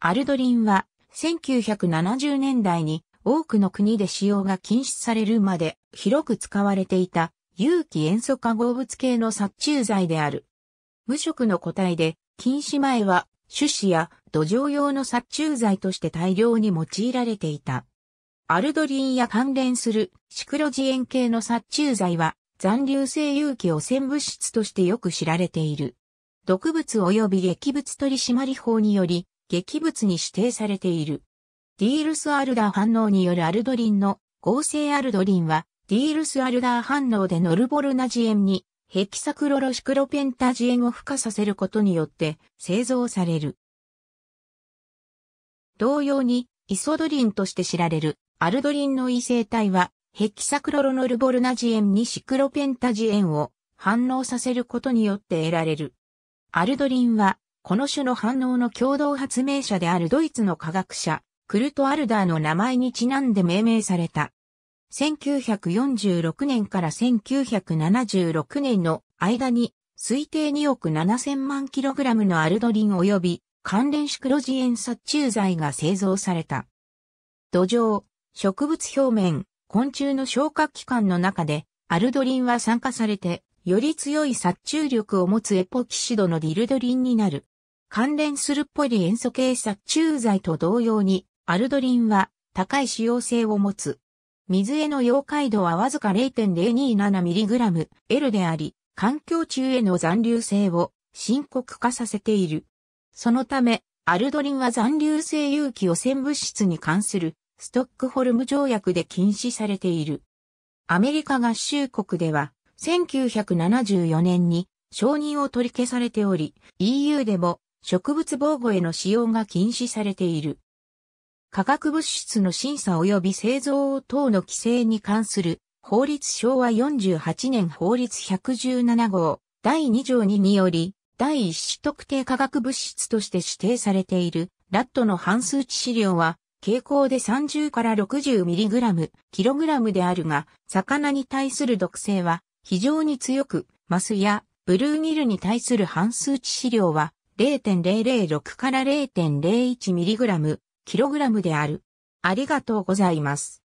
アルドリンは1970年代に多くの国で使用が禁止されるまで広く使われていた有機塩素化合物系の殺虫剤である。無色の個体で禁止前は種子や土壌用の殺虫剤として大量に用いられていた。アルドリンや関連するシクロジエン系の殺虫剤は残留性有機汚染物質としてよく知られている。毒物及び劇物取締法により劇物に指定されている。ディールス・アルダー反応によるアルドリンの合成アルドリンは、ディールス・アルダー反応でノルボルナジエンにヘキサクロロシクロペンタジエンを付加させることによって製造される。同様に、イソドリンとして知られるアルドリンの異性体は、ヘキサクロロノルボルナジエンにシクロペンタジエンを反応させることによって得られる。アルドリンはこの種の反応の共同発明者であるドイツの科学者、クルト・アルダーの名前にちなんで命名された。1946年から1976年の間に推定2億7000万キログラムのアルドリン及び関連シクロジエン殺虫剤が製造された。土壌、植物表面、昆虫の消化器官の中でアルドリンは酸化されてより強い殺虫力を持つエポキシドのディルドリンになる。関連するポリ塩素系殺虫剤と同様に、アルドリンは高い使用性を持つ。水への溶解度はわずか 0.027mg L であり、環境中への残留性を深刻化させている。そのため、アルドリンは残留性有機汚染物質に関するストックホルム条約で禁止されている。アメリカ合衆国では1974年に承認を取り消されており、EU でも植物防護への使用が禁止されている。化学物質の審査及び製造等の規制に関する法律昭和48年法律117号第2条2により第1種特定化学物質として指定されているラットの半数値資料は傾向で30から 60mg、kg であるが、魚に対する毒性は非常に強く、マスやブルーギルに対する半数値資料は0.006から 0.01mg、kg である。ありがとうございます。